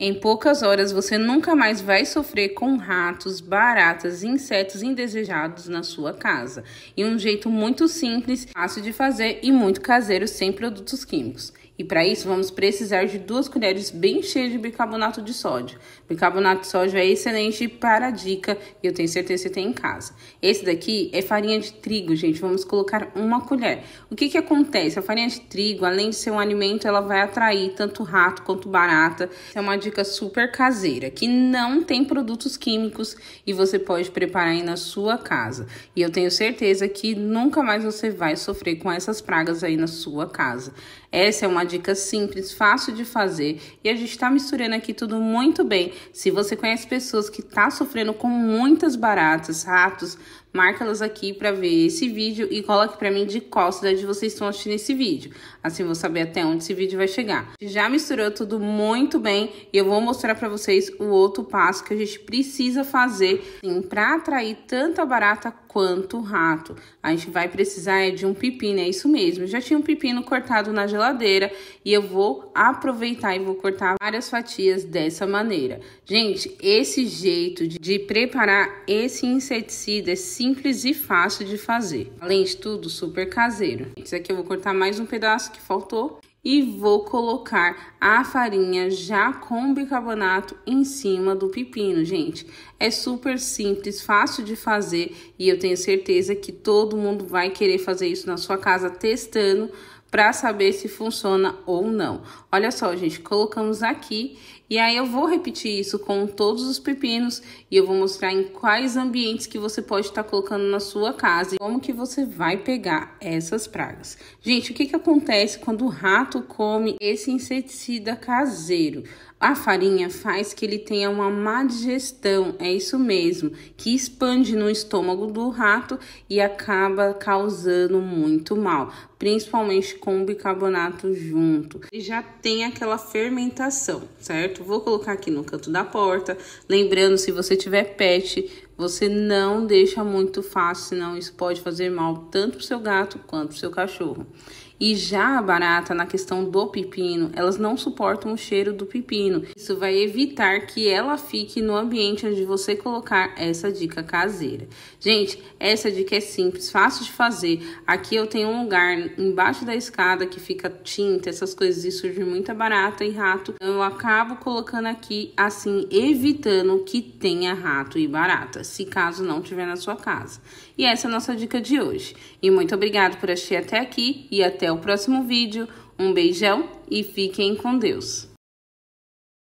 Em poucas horas você nunca mais vai sofrer com ratos, baratas e insetos indesejados na sua casa. E um jeito muito simples, fácil de fazer e muito caseiro sem produtos químicos. E para isso vamos precisar de duas colheres bem cheias de bicarbonato de sódio. Bicarbonato de sódio é excelente para a dica e eu tenho certeza que você tem em casa. Esse daqui é farinha de trigo, gente. Vamos colocar uma colher. O que que acontece? A farinha de trigo, além de ser um alimento, ela vai atrair tanto rato quanto barata. Isso é uma dica super caseira, que não tem produtos químicos e você pode preparar aí na sua casa. E eu tenho certeza que nunca mais você vai sofrer com essas pragas aí na sua casa. Essa é uma dica simples, fácil de fazer e a gente está misturando aqui tudo muito bem. Se você conhece pessoas que tá sofrendo com muitas baratas, ratos, marca elas aqui para ver esse vídeo e coloque para mim de qual cidade vocês estão assistindo esse vídeo. Assim vou saber até onde esse vídeo vai chegar. Já misturou tudo muito bem e e eu vou mostrar para vocês o outro passo que a gente precisa fazer assim, para atrair tanto a barata quanto o rato. A gente vai precisar é de um pepino, é isso mesmo. Eu já tinha um pepino cortado na geladeira e eu vou aproveitar e vou cortar várias fatias dessa maneira. Gente, esse jeito de, de preparar esse inseticida é simples e fácil de fazer. Além de tudo, super caseiro. Isso aqui eu vou cortar mais um pedaço que faltou e vou colocar a farinha já com bicarbonato em cima do pepino, gente. É super simples, fácil de fazer e eu tenho certeza que todo mundo vai querer fazer isso na sua casa testando para saber se funciona ou não. Olha só, gente, colocamos aqui e aí eu vou repetir isso com todos os pepinos e eu vou mostrar em quais ambientes que você pode estar tá colocando na sua casa e como que você vai pegar essas pragas. Gente, o que que acontece quando o rato come esse inseticida caseiro? A farinha faz que ele tenha uma má digestão, é isso mesmo, que expande no estômago do rato e acaba causando muito mal principalmente com o bicarbonato junto. E já tem aquela fermentação, certo? Vou colocar aqui no canto da porta. Lembrando, se você tiver pet, você não deixa muito fácil, senão isso pode fazer mal tanto para o seu gato quanto para o seu cachorro. E já a barata, na questão do pepino, elas não suportam o cheiro do pepino. Isso vai evitar que ela fique no ambiente onde você colocar essa dica caseira. Gente, essa dica é simples, fácil de fazer. Aqui eu tenho um lugar embaixo da escada que fica tinta, essas coisas, e surge muita barata e rato. Então eu acabo colocando aqui, assim, evitando que tenha rato e baratas se caso não tiver na sua casa. E essa é a nossa dica de hoje. E muito obrigado por assistir até aqui e até o próximo vídeo. Um beijão e fiquem com Deus.